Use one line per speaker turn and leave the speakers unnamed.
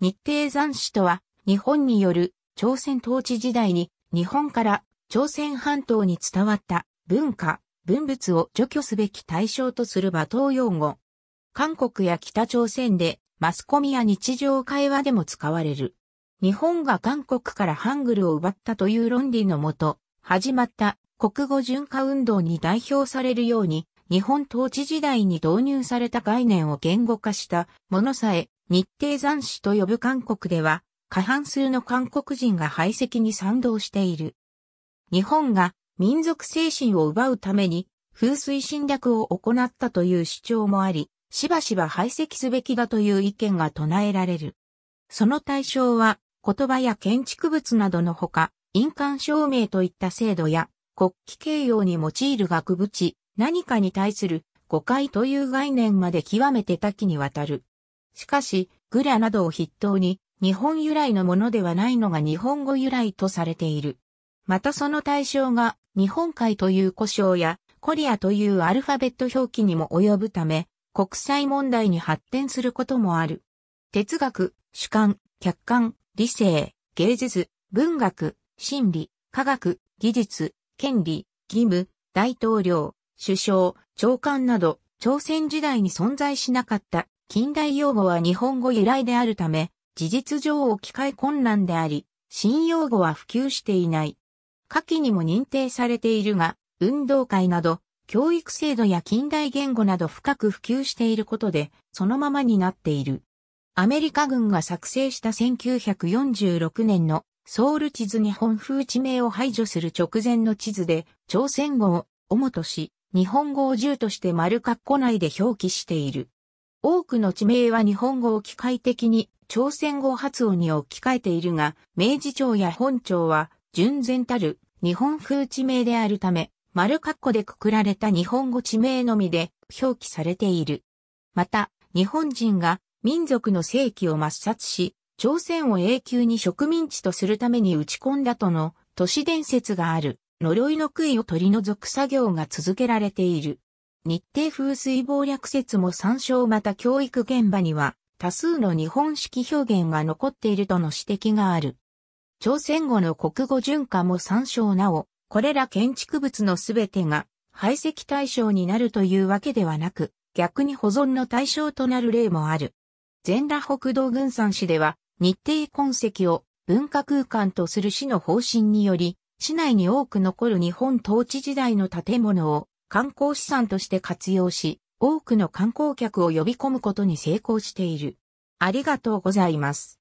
日程斬首とは、日本による朝鮮統治時代に日本から朝鮮半島に伝わった文化、文物を除去すべき対象とする罵倒用語。韓国や北朝鮮でマスコミや日常会話でも使われる。日本が韓国からハングルを奪ったという論理のもと、始まった国語順化運動に代表されるように、日本統治時代に導入された概念を言語化したものさえ日程残死と呼ぶ韓国では過半数の韓国人が排斥に賛同している。日本が民族精神を奪うために風水侵略を行ったという主張もあり、しばしば排斥すべきだという意見が唱えられる。その対象は言葉や建築物などのほか、印鑑証明といった制度や国旗形容に用いる額縁、何かに対する誤解という概念まで極めて多岐にわたる。しかし、グラなどを筆頭に、日本由来のものではないのが日本語由来とされている。またその対象が、日本海という故障や、コリアというアルファベット表記にも及ぶため、国際問題に発展することもある。哲学、主観、客観、理性、芸術、文学、心理、科学、技術、権利、義務、大統領、首相、長官など、朝鮮時代に存在しなかった近代用語は日本語由来であるため、事実上置き換え困難であり、新用語は普及していない。下記にも認定されているが、運動会など、教育制度や近代言語など深く普及していることで、そのままになっている。アメリカ軍が作成した1946年のソウル地図に本風地名を排除する直前の地図で、朝鮮語を主とし、日本語を10として丸括弧内で表記している。多くの地名は日本語を機械的に朝鮮語発音に置き換えているが、明治町や本町は純然たる日本風地名であるため、丸括弧でくくられた日本語地名のみで表記されている。また、日本人が民族の正規を抹殺し、朝鮮を永久に植民地とするために打ち込んだとの都市伝説がある。呪いの杭を取り除く作業が続けられている。日程風水謀略説も参照また教育現場には多数の日本式表現が残っているとの指摘がある。朝鮮語の国語順化も参照なお、これら建築物のすべてが排斥対象になるというわけではなく、逆に保存の対象となる例もある。全羅北道軍山市では、日程痕跡を文化空間とする市の方針により、市内に多く残る日本統治時代の建物を観光資産として活用し、多くの観光客を呼び込むことに成功している。ありがとうございます。